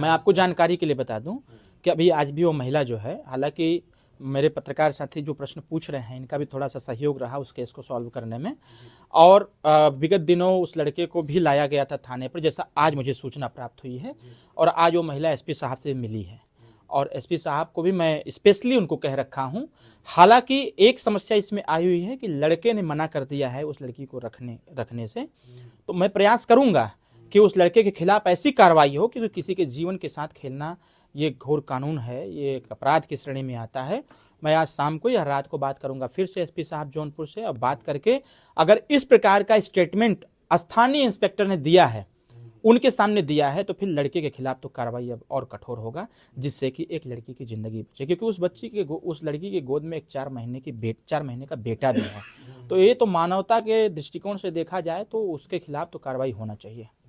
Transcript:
मैं हाँ, आपको जानकारी के लिए बता दूं कि अभी आज भी वो महिला जो है हालांकि मेरे पत्रकार साथी जो प्रश्न पूछ रहे हैं इनका भी थोड़ा सा सहयोग रहा उस केस को सॉल्व करने में और विगत दिनों उस लड़के को भी लाया गया था थाने पर जैसा आज मुझे सूचना प्राप्त हुई है और आज वो महिला एसपी साहब से मिली है और एसपी साहब को भी मैं स्पेशली उनको कह रखा हूं हालांकि एक समस्या इसमें आई हुई है कि लड़के ने मना कर दिया है उस लड़की को रखने रखने से तो मैं प्रयास करूँगा कि उस लड़के के खिलाफ ऐसी कार्रवाई हो क्योंकि किसी के जीवन के साथ खेलना ये घोर कानून है ये एक अपराध की श्रेणी में आता है मैं आज शाम को या रात को बात करूंगा फिर से एसपी साहब जौनपुर से अब बात करके अगर इस प्रकार का स्टेटमेंट स्थानीय इंस्पेक्टर ने दिया है उनके सामने दिया है तो फिर लड़के के खिलाफ तो कार्रवाई अब और कठोर होगा जिससे कि एक लड़की की जिंदगी बचे क्योंकि उस बच्ची के उस लड़की के गोद में एक चार महीने की बेट चार महीने का बेटा भी है तो ये तो मानवता के दृष्टिकोण से देखा जाए तो उसके खिलाफ तो कार्रवाई होना चाहिए